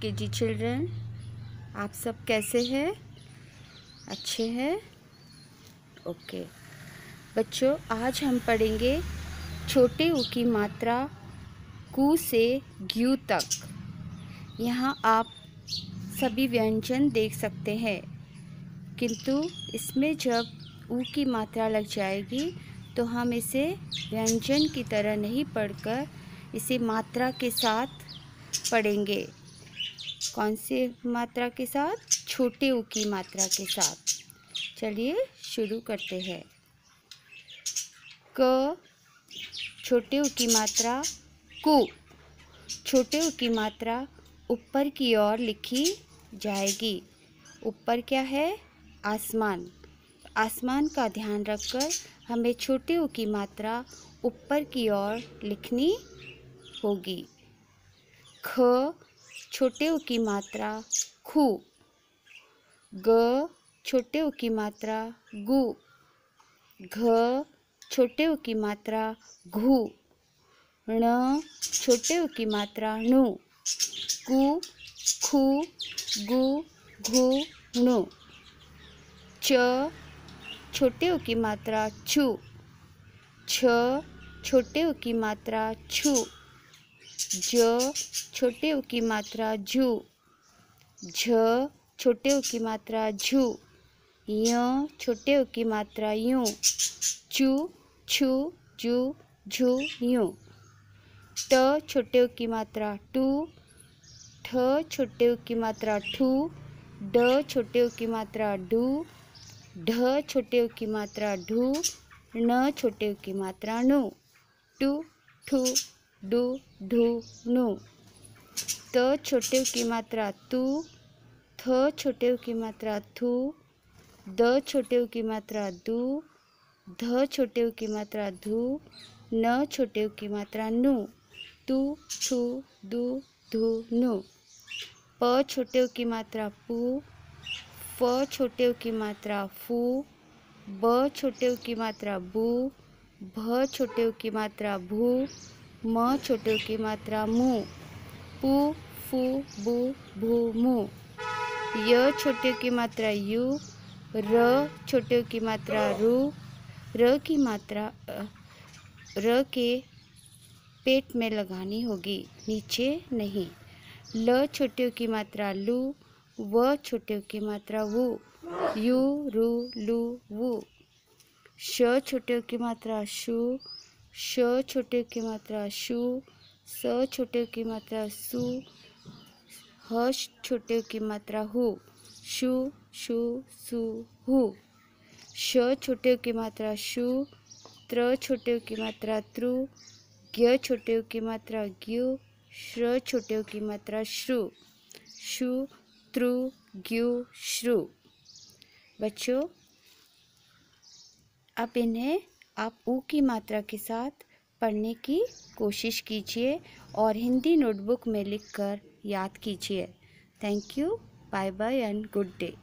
के जी चिल्ड्रेन आप सब कैसे हैं अच्छे हैं ओके बच्चों आज हम पढ़ेंगे छोटे ऊ की मात्रा कु से ग्यू तक यहाँ आप सभी व्यंजन देख सकते हैं किंतु इसमें जब ऊ की मात्रा लग जाएगी तो हम इसे व्यंजन की तरह नहीं पढ़कर इसे मात्रा के साथ पढ़ेंगे कौन से मात्रा के साथ छोटे ऊ की मात्रा के साथ चलिए शुरू करते हैं क छोटे ऊ की मात्रा कु छोटे ऊ की मात्रा ऊपर की ओर लिखी जाएगी ऊपर क्या है आसमान आसमान का ध्यान रखकर हमें छोटे ऊ की मात्रा ऊपर की ओर लिखनी होगी ख छोटे उ की मात्रा खू ग छोटे उ की मात्रा गु घ छोटे उ की मात्रा घू ण छोटे उ की मात्रा णु कु खू गु घू नु च छोटे उ की मात्रा छु छ छोटे उ की मात्रा छु ज छोटे उ की मात्रा झू झ छोटे उ की मात्रा झू य छोटे उ की मात्रा यू चू छू जू झू यू ट छोटे उ की मात्रा टू ठ छोटे उ की मात्रा ठू ड छोटे उ की मात्रा ढू ढ छोटे उ की मात्रा ढू न छोटे उ की मात्रा नू टू ठू डू ढू नू त छोटे की मात्रा तू थ छोटे की मात्रा थू द छोटे की मात्रा दू ध छोटे की मात्रा धू न छोटे की मात्रा नू तू छू दू धू नू प छोटे की मात्रा पू फ छोटे की मात्रा फू ब छोटे की मात्रा बू भ छोटे की मात्रा भू म छोटो की मात्रा मु पु फू बु भू मु य छोटे की मात्रा यू र छोटों की मात्रा रू र की मात्रा र के पेट में लगानी होगी नीचे नहीं ल छोटे की मात्रा लू व छोटे की मात्रा वु यू रू लू वु श छोटे की मात्रा शू श छोटे की मात्रा शु स छोटे की मात्रा सु ह छोटे की मात्रा हु शु शु सु हु श छोटे की मात्रा शु त्र छोटे की मात्रा त्रु ज्ञ छोटे की मात्रा ग्यु श्र छोटे की मात्रा श्रु शु त्रु ग्यु श्रु बच्चों आप इन्हें आप ऊ की मात्रा के साथ पढ़ने की कोशिश कीजिए और हिंदी नोटबुक में लिखकर याद कीजिए thank you bye bye and good day